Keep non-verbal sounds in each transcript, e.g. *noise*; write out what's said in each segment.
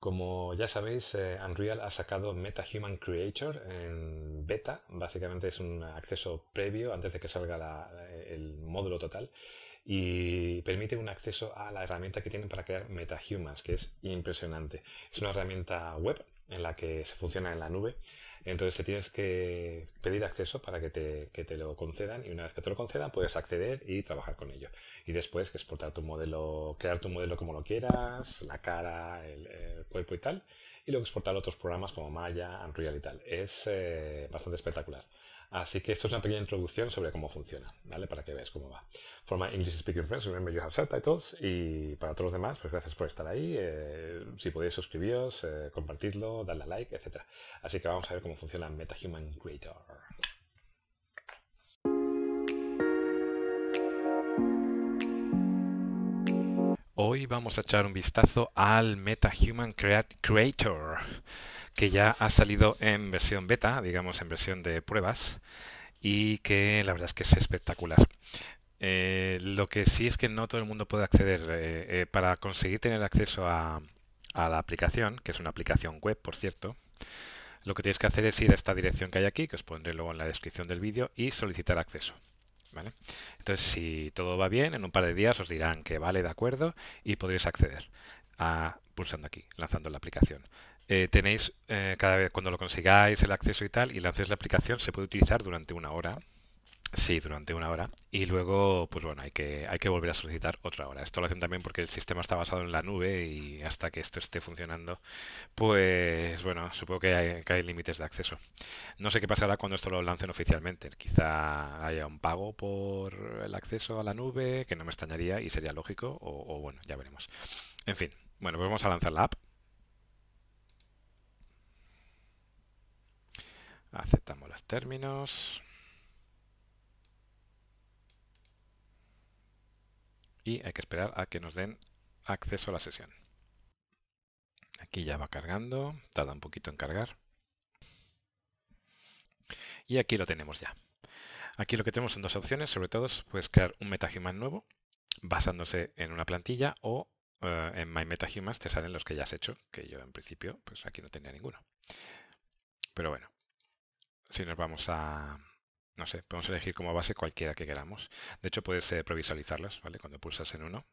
Como ya sabéis, eh, Unreal ha sacado MetaHuman Creator en beta. Básicamente es un acceso previo antes de que salga el módulo total y permite un acceso a la herramienta que tienen para crear MetaHumans, que es impresionante. Es una herramienta web en la que se funciona en la nube. Entonces te tienes que pedir acceso para que te, que te, lo concedan y una vez que te lo concedan puedes acceder y trabajar con ello. Y después exportar tu modelo, crear tu modelo como lo quieras, la cara, el, cuerpo y tal, y luego exportar otros programas como Maya, Unreal y tal. Es eh, bastante espectacular. Así que esto es una pequeña introducción sobre cómo funciona, ¿vale? Para que veas cómo va. For English speaking friends, remember you have subtitles. Y para todos los demás, pues gracias por estar ahí. Eh, si podéis suscribiros, compartirlo, eh, compartidlo, darle a like, etc. Así que vamos a ver cómo funciona MetaHuman Creator. Hoy vamos a echar un vistazo al MetaHuman Creator que ya ha salido en versión beta, digamos en versión de pruebas, y que la verdad es que es espectacular. Eh, lo que sí es que no todo el mundo puede acceder. Eh, eh, para conseguir tener acceso a, la aplicación, que es una aplicación web, por cierto, lo que tienes que hacer es ir a esta dirección que hay aquí, que os pondré luego en la descripción del vídeo, y solicitar acceso. Entonces, si todo va bien, en un par de días os dirán que vale, de acuerdo, y podréis acceder pulsando aquí, lanzando la aplicación. Eh, tenéis eh, cada vez cuando lo consigáis el acceso y tal y lancéis la aplicación se puede utilizar durante una hora. Sí, durante una hora. Y luego, pues bueno, hay que, hay que volver a solicitar otra hora. Esto lo hacen también porque el sistema está basado en la nube y hasta que esto esté funcionando, pues bueno, supongo que hay, que límites de acceso. No sé qué pasará cuando esto lo lancen oficialmente. Quizá haya un pago por el acceso a la nube, que no me extrañaría y sería lógico, o, bueno, ya veremos. En fin, bueno, vamos a lanzar la app. Aceptamos los términos. Y hay que esperar a que nos den acceso a la sesión. Aquí ya va cargando, tarda un poquito en cargar. Y aquí lo tenemos ya. Aquí lo que tenemos son dos opciones, sobre todo puedes crear un MetaHuman nuevo basándose en una plantilla o eh, en My te salen los que ya has hecho, que yo en principio pues aquí no tenía ninguno. Pero bueno, si nos vamos a, no sé, podemos elegir como base cualquiera que queramos. De hecho, puedes eh, previsualizarlas, ¿vale? Cuando pulsas en uno.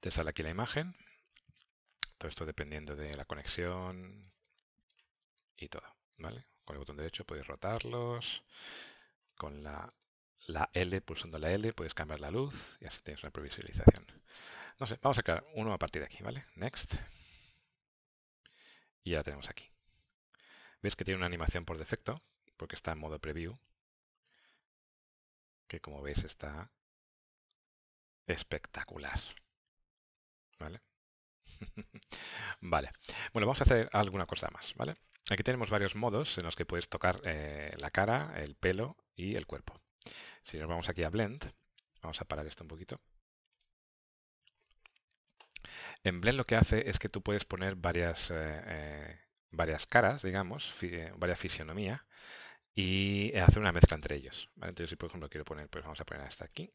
Te sale aquí la imagen. Todo esto dependiendo de la conexión y todo, ¿vale? Con el botón derecho puedes rotarlos. Con la, L, pulsando la L, puedes cambiar la luz y así tienes una previsualización. No sé, vamos a crear uno a partir de aquí, ¿vale? Next. Y ya la tenemos aquí. Ves que tiene una animación por defecto, porque está en modo preview, que como veis está espectacular. ¿Vale? *laughs* vale. Bueno, vamos a hacer alguna cosa más, ¿vale? Aquí tenemos varios modos en los que puedes tocar eh, la cara, el pelo y el cuerpo. Si nos vamos aquí a Blend, vamos a parar esto un poquito. En Blend lo que hace es que tú puedes poner varias eh, eh, varias caras, digamos, varias fisionomía, y eh, hacer una mezcla entre ellos. Entonces, si por ejemplo quiero poner, pues vamos a poner hasta aquí.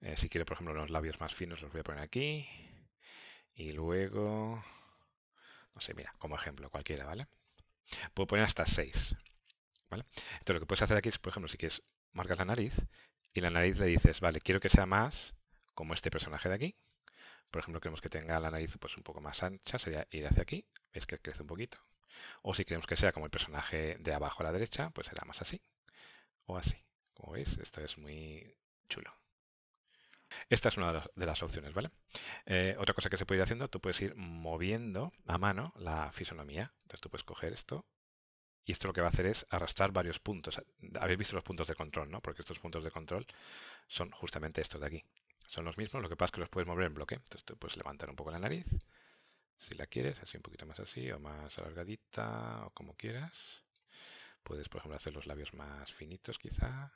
Eh, si quiero, por ejemplo, los labios más finos, los voy a poner aquí. Y luego, no sé, mira, como ejemplo, cualquiera, ¿vale? Puedo poner hasta 6. ¿vale? Entonces, lo que puedes hacer aquí es, por ejemplo, si quieres, marcar la nariz y la nariz le dices, vale, quiero que sea más como este personaje de aquí por ejemplo, queremos que tenga la nariz pues, un poco más ancha, sería ir hacia aquí, veis que crece un poquito. O si queremos que sea como el personaje de abajo a la derecha, pues será más así o así. Como veis, esto es muy chulo. Esta es una de las opciones, ¿vale? Eh, otra cosa que se puede ir haciendo, tú puedes ir moviendo a mano la fisonomía. Entonces tú puedes coger esto y esto lo que va a hacer es arrastrar varios puntos. Habéis visto los puntos de control, ¿no? Porque estos puntos de control son justamente estos de aquí. Son los mismos, lo que pasa es que los puedes mover en bloque. Entonces te puedes levantar un poco la nariz, si la quieres, así un poquito más así, o más alargadita, o como quieras. Puedes, por ejemplo, hacer los labios más finitos quizá.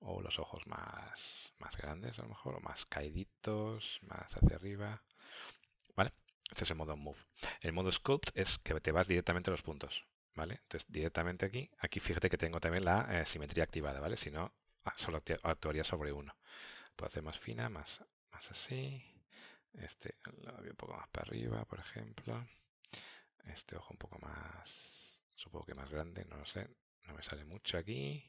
O los ojos más, más grandes a lo mejor, o más caíditos, más hacia arriba. ¿Vale? Este es el modo Move. El modo Sculpt es que te vas directamente a los puntos. Entonces, directamente aquí, aquí fíjate que tengo también la eh, simetría activada, ¿vale? Si no, ah, solo actuaría sobre uno. Puedo hacer más fina, más, más así. Este lo un poco más para arriba, por ejemplo. Este ojo un poco más, supongo que más grande, no lo sé. No me sale mucho aquí.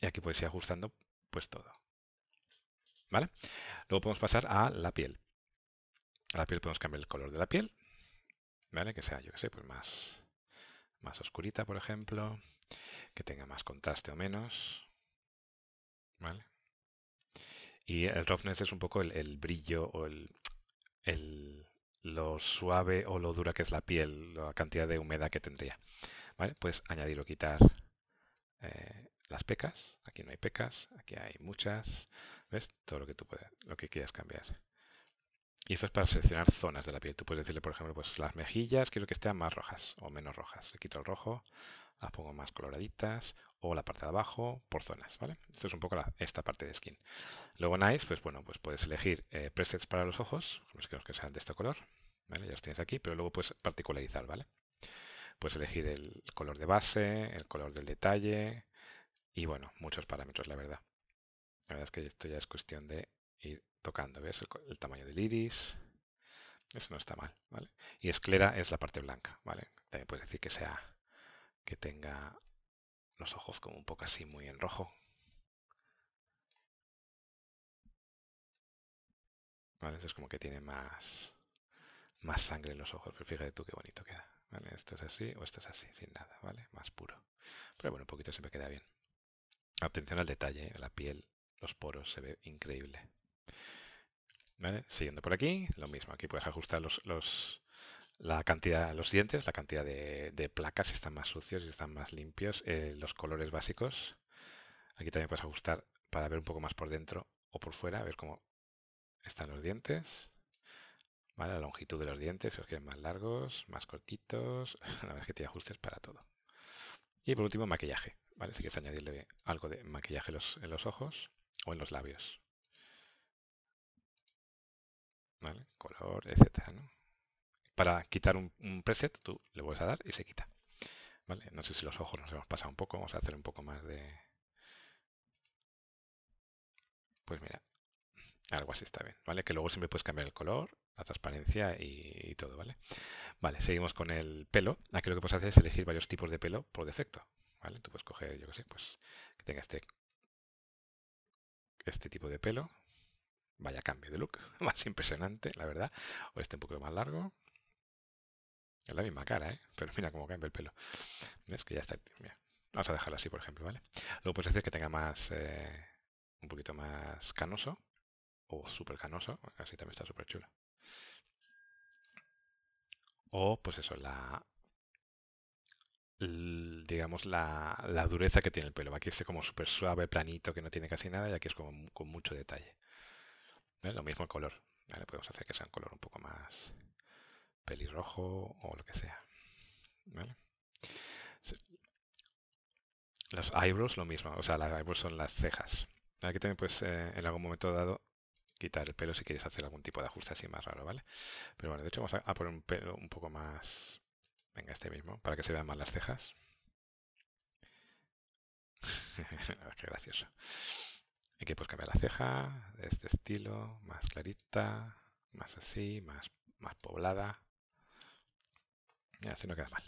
Y aquí puedes ir ajustando pues todo. ¿Vale? Luego podemos pasar a la piel la piel podemos cambiar el color de la piel, ¿vale? Que sea, yo que sé, pues más, más oscurita, por ejemplo, que tenga más contraste o menos, ¿vale? Y el roughness es un poco el, brillo o el, lo suave o lo dura que es la piel, la cantidad de humedad que tendría. ¿Vale? Puedes añadir o quitar eh, las pecas. Aquí no hay pecas, aquí hay muchas. ¿Ves? Todo lo que tú puedas, lo que quieras cambiar. Y esto es para seleccionar zonas de la piel. Tú puedes decirle, por ejemplo, pues las mejillas quiero que estén más rojas o menos rojas. Le quito el rojo, las pongo más coloraditas o la parte de abajo por zonas, ¿vale? Esto es un poco esta parte de skin. Luego Nice, pues bueno, pues puedes elegir eh, presets para los ojos, pues, los que, que sean de este color, ¿vale? Ya los tienes aquí, pero luego puedes particularizar, ¿vale? Puedes elegir el color de base, el color del detalle y bueno, muchos parámetros, la verdad. La verdad es que esto ya es cuestión de ir tocando, ¿ves? El, tamaño del iris. Eso no está mal, ¿vale? Y esclera es la parte blanca, ¿vale? También puedes decir que sea que tenga los ojos como un poco así muy en rojo. ¿Vale? es como que tiene más, más sangre en los ojos, pero fíjate tú qué bonito queda. ¿Vale? Esto es así o esto es así, sin nada, ¿vale? Más puro. Pero bueno, un poquito siempre queda bien. Atención al detalle, a ¿eh? la piel, los poros, se ve increíble. Siguiendo por aquí, lo mismo. Aquí puedes ajustar los, la cantidad, los dientes, la cantidad de, placas, si están más sucios, si están más limpios, eh, los colores básicos. Aquí también puedes ajustar para ver un poco más por dentro o por fuera, a ver cómo están los dientes. La longitud de los dientes, si os quieren más largos, más cortitos. *laughs* La vez que te ajustes para todo. Y por último, maquillaje. Si quieres añadirle algo de maquillaje en los ojos o en los labios. Color, etcétera, Para quitar un, preset, tú le vuelves a dar y se quita. ¿Vale? No sé si los ojos nos hemos pasado un poco, vamos a hacer un poco más de... Pues mira, algo así está bien, ¿vale? Que luego siempre puedes cambiar el color, la transparencia y, todo, ¿vale? Vale, seguimos con el pelo. Aquí lo que puedes hacer es elegir varios tipos de pelo por defecto, ¿vale? Tú puedes coger, yo qué sé, pues que tenga este, este tipo de pelo, Vaya cambio de look, *laughs* más impresionante, la verdad. O este un poco más largo. Es la misma cara, ¿eh? Pero mira cómo cambia el pelo. Es que ya está. Vamos a dejarlo así, por ejemplo, ¿vale? Luego puedes hacer que tenga más... Eh, un poquito más canoso. O súper canoso. Así también está súper chulo. O, pues eso, la... Digamos, la, la dureza que tiene el pelo. Aquí es como súper suave, planito, que no tiene casi nada. Y aquí es como con mucho detalle. ¿Eh? Lo mismo color. podemos hacer que sea un color un poco más pelirrojo o lo que sea. Los eyebrows lo mismo, o sea, las eyebrows son las cejas. Aquí también puedes eh, en algún momento dado quitar el pelo si quieres hacer algún tipo de ajuste así más raro, ¿vale? Pero bueno, de hecho vamos a poner un pelo un poco más... Venga, este mismo, para que se vean más las cejas. *laughs* Qué gracioso. Aquí puedes cambiar la ceja, de este estilo, más clarita, más así, más, más poblada. Y así no queda mal.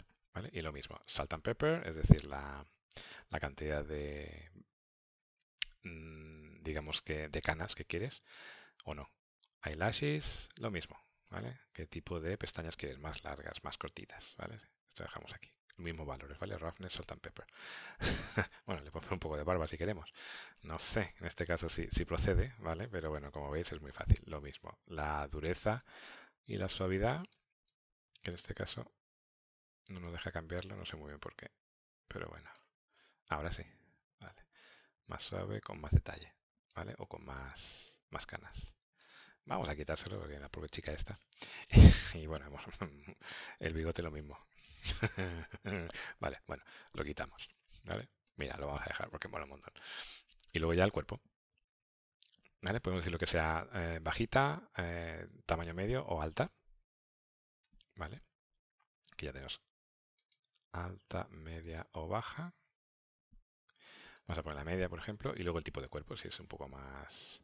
Y lo mismo, salt and pepper, es decir, la, la cantidad de, mm, digamos que, de canas que quieres o no. Eyelashes, lo mismo, ¿vale? ¿Qué tipo de pestañas quieres? Más largas, más cortitas, ¿vale? Esto dejamos aquí mismos valores, ¿vale? Roughness, salt and pepper. *laughs* bueno, le pongo un poco de barba si queremos. No sé, en este caso sí, sí procede, ¿vale? Pero bueno, como veis es muy fácil, lo mismo. La dureza y la suavidad, que en este caso no nos deja cambiarlo, no sé muy bien por qué. Pero bueno, ahora sí, ¿vale? Más suave, con más detalle, ¿vale? O con más, más canas. Vamos a quitárselo porque la pobre chica está. *laughs* y bueno, *laughs* el bigote lo mismo. *laughs* vale, bueno, lo quitamos. ¿Vale? Mira, lo vamos a dejar porque mola un montón. Y luego ya el cuerpo. ¿Vale? Podemos decir lo que sea eh, bajita, eh, tamaño medio o alta. ¿Vale? Aquí ya tenemos alta, media o baja. Vamos a poner la media, por ejemplo, y luego el tipo de cuerpo, si es un poco más,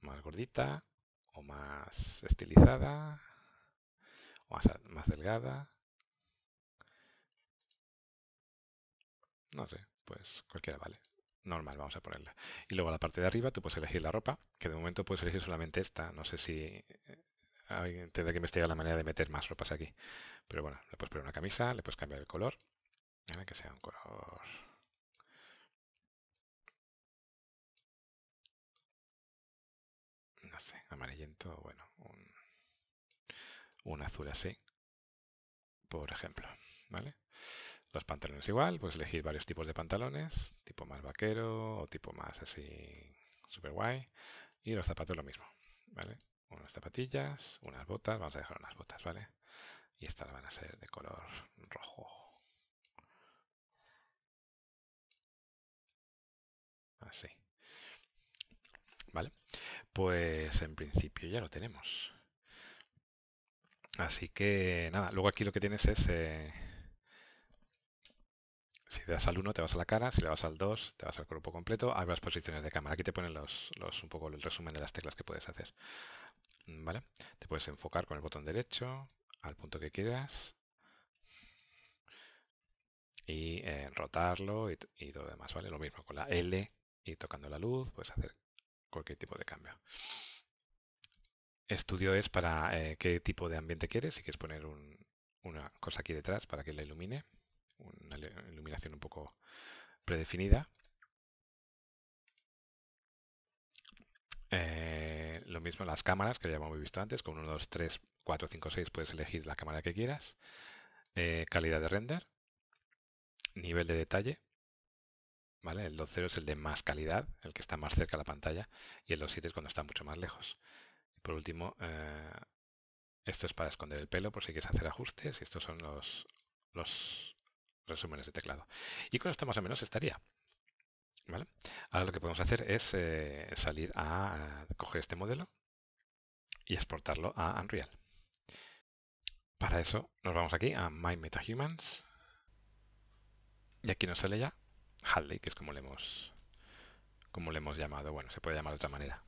más gordita o más estilizada o más, más delgada. no sé, pues cualquiera vale. Normal, vamos a ponerla. Y luego a la parte de arriba tú puedes elegir la ropa, que de momento puedes elegir solamente esta. No sé si eh, tendré que investigar la manera de meter más ropas aquí. Pero bueno, le puedes poner una camisa, le puedes cambiar el color. Que sea un color... No sé, amarillento, bueno, un, un azul así, por ejemplo, ¿vale? Los pantalones igual, pues elegir varios tipos de pantalones, tipo más vaquero o tipo más así super guay. Y los zapatos lo mismo, ¿vale? Unas zapatillas, unas botas, vamos a dejar unas botas, ¿vale? Y estas van a ser de color rojo. Así. ¿Vale? Pues en principio ya lo tenemos. Así que nada, luego aquí lo que tienes es... Eh, si le das al 1 te vas a la cara, si le das al 2 te vas al cuerpo completo, hay posiciones de cámara. Aquí te ponen los, un poco el resumen de las teclas que puedes hacer. Mm, ¿Vale? Te puedes enfocar con el botón derecho al punto que quieras y eh, rotarlo y, todo lo demás, ¿vale? Lo mismo con la L y tocando la luz puedes hacer cualquier tipo de cambio. Estudio es para eh, qué tipo de ambiente quieres, si quieres poner una cosa aquí detrás para que la ilumine una iluminación un poco predefinida. Eh, lo mismo las cámaras, que ya hemos visto antes, con 1, 2, 3, 4, 5, 6 puedes elegir la cámara que quieras. Eh, calidad de render, nivel de detalle, ¿vale? El 2.0 es el de más calidad, el que está más cerca a la pantalla, y el 2-7 es cuando está mucho más lejos. por último, eh, esto es para esconder el pelo por si quieres hacer ajustes, y estos son los, los resúmenes de teclado. Y con esto más o menos estaría. Ahora lo que podemos hacer es eh, salir a, coger este modelo y exportarlo a Unreal. Para eso nos vamos aquí a My MetaHumans y aquí nos sale ya Hadley, que es como le hemos como le hemos llamado. Bueno, se puede llamar de otra manera.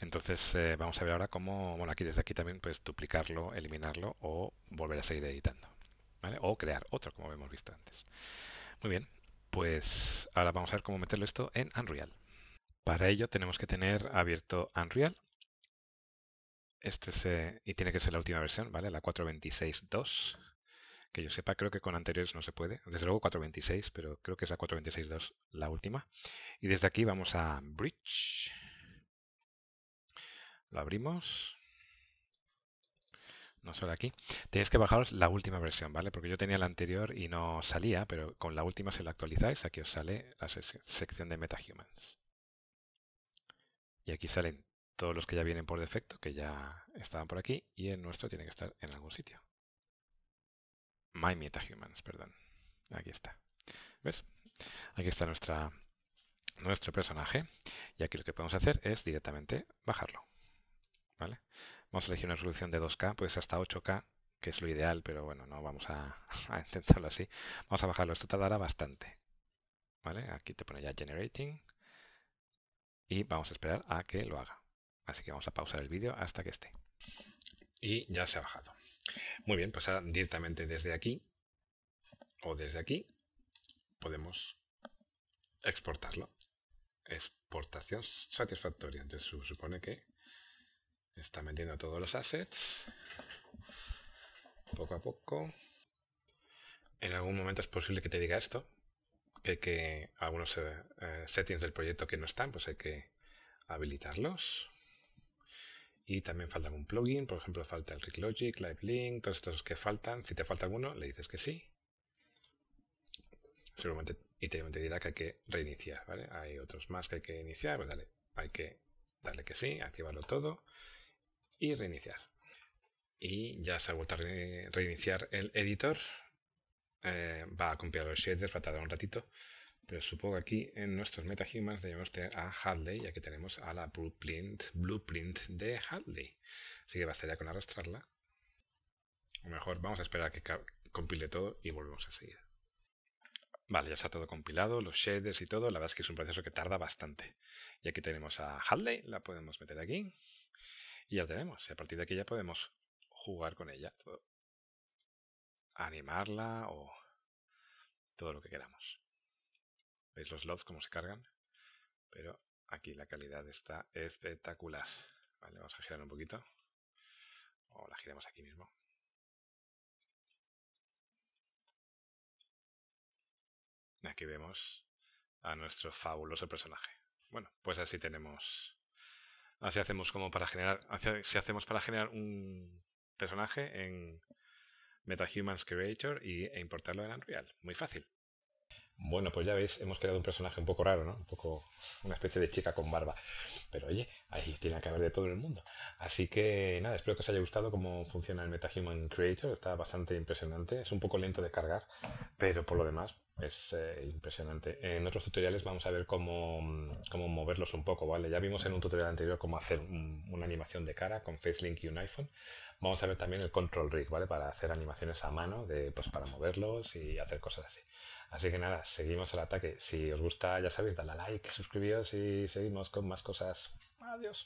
Entonces eh, vamos a ver ahora cómo, bueno, aquí desde aquí también puedes duplicarlo, eliminarlo o volver a seguir editando. O crear otro, como hemos visto antes. Muy bien, pues ahora vamos a ver cómo meterlo esto en Unreal. Para ello tenemos que tener abierto Unreal. Este eh, y tiene que ser la última versión, ¿vale? La 4.26.2. Que yo sepa, creo que con anteriores no se puede. Desde luego 4.26, pero creo que es la 4.26.2 la última. Y desde aquí vamos a Bridge. Lo abrimos no solo aquí, tenéis que bajaros la última versión, ¿vale? Porque yo tenía la anterior y no salía, pero con la última si la actualizáis, aquí os sale la sección de MetaHumans. Y aquí salen todos los que ya vienen por defecto, que ya estaban por aquí, y el nuestro tiene que estar en algún sitio. My MetaHumans, perdón. Aquí está. ¿Ves? Aquí está nuestra, nuestro personaje. Y aquí lo que podemos hacer es directamente bajarlo. ¿Vale? Vamos a elegir una resolución de 2K, pues hasta 8K, que es lo ideal, pero bueno, no vamos *laughs* a, intentarlo así. Vamos a bajarlo, esto tardará bastante. ¿Vale? Aquí te pone ya generating y vamos a esperar a que lo haga. Así que vamos a pausar el vídeo hasta que esté. Y ya se ha bajado. Muy bien, pues ahora directamente desde aquí o desde aquí podemos exportarlo. Exportación satisfactoria. Entonces supone que Está metiendo todos los assets. Poco a poco. En algún momento es posible que te diga esto. Que que algunos eh, eh, settings del proyecto que no están, pues hay que habilitarlos. Y también falta algún plugin, por ejemplo, falta el Rick Logic, Live Link, todos estos que faltan. Si te falta alguno, le dices que sí. y te, dirá que hay que reiniciar, Hay otros más que hay que iniciar, pues dale, hay que darle que sí, activarlo todo y reiniciar. Y ya se ha vuelto a reiniciar el editor. Eh, va a compilar los shaders, va a tardar un ratito. Pero supongo que aquí en nuestros MetaHumans debemos tener a Hadley, ya que tenemos a la blueprint, de Hadley. Así que bastaría con arrastrarla. O mejor, vamos a esperar a que compile todo y volvemos seguir. Vale, ya está todo compilado, los shaders y todo. La verdad es que es un proceso que tarda bastante. Y aquí tenemos a Hadley, la podemos meter aquí. Y ya tenemos. Y a partir de aquí ya podemos jugar con ella. Todo. Animarla o todo lo que queramos. ¿Veis los LODs cómo se cargan? Pero aquí la calidad está espectacular. Vale, vamos a girar un poquito. O la giremos aquí mismo. Aquí vemos a nuestro fabuloso personaje. Bueno, pues así tenemos Así hacemos como para generar, si hacemos para generar un personaje en MetaHumans Creator y, e importarlo en Unreal. Muy fácil. Bueno, pues ya veis, hemos creado un personaje un poco raro, ¿no? Un poco una especie de chica con barba. Pero oye, ahí tiene que haber de todo el mundo. Así que nada, espero que os haya gustado cómo funciona el MetaHuman Creator. Está bastante impresionante. Es un poco lento de cargar, pero por lo demás es eh, impresionante. En otros tutoriales vamos a ver cómo, moverlos un poco, ¿vale? Ya vimos en un tutorial anterior cómo hacer una animación de cara con FaceLink y un iPhone. Vamos a ver también el Control Rig, ¿vale? Para hacer animaciones a mano, pues para moverlos y hacer cosas así. Así que nada, seguimos el ataque. Si os gusta, ya sabéis, dadle a like, suscribíos y seguimos con más cosas. Adiós.